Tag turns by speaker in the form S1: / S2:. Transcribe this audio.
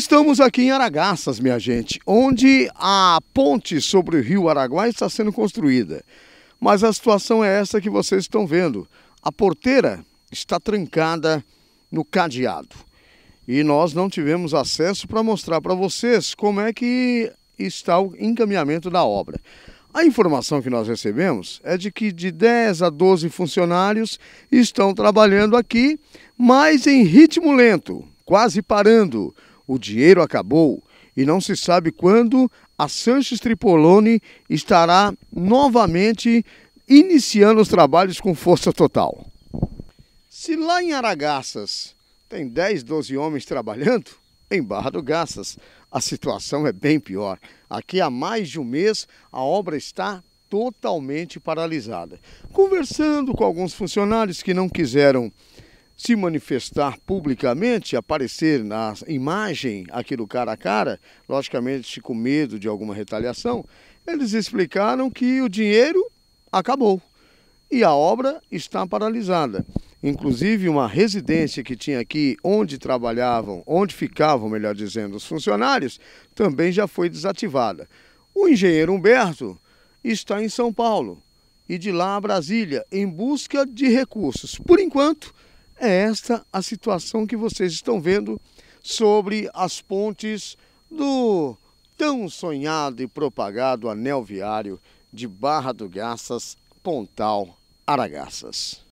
S1: Estamos aqui em Aragaças, minha gente, onde a ponte sobre o rio Araguai está sendo construída. Mas a situação é essa que vocês estão vendo. A porteira está trancada no cadeado. E nós não tivemos acesso para mostrar para vocês como é que está o encaminhamento da obra. A informação que nós recebemos é de que de 10 a 12 funcionários estão trabalhando aqui, mas em ritmo lento, quase parando o dinheiro acabou e não se sabe quando a Sanches Tripolone estará novamente iniciando os trabalhos com força total. Se lá em Aragaças tem 10, 12 homens trabalhando, em Barra do Garças a situação é bem pior. Aqui há mais de um mês a obra está totalmente paralisada. Conversando com alguns funcionários que não quiseram se manifestar publicamente, aparecer na imagem aqui do cara a cara, logicamente com medo de alguma retaliação, eles explicaram que o dinheiro acabou e a obra está paralisada. Inclusive, uma residência que tinha aqui, onde trabalhavam, onde ficavam, melhor dizendo, os funcionários, também já foi desativada. O engenheiro Humberto está em São Paulo e de lá a Brasília em busca de recursos. Por enquanto, é esta a situação que vocês estão vendo sobre as pontes do tão sonhado e propagado anel viário de Barra do Garças, Pontal, Aragaças.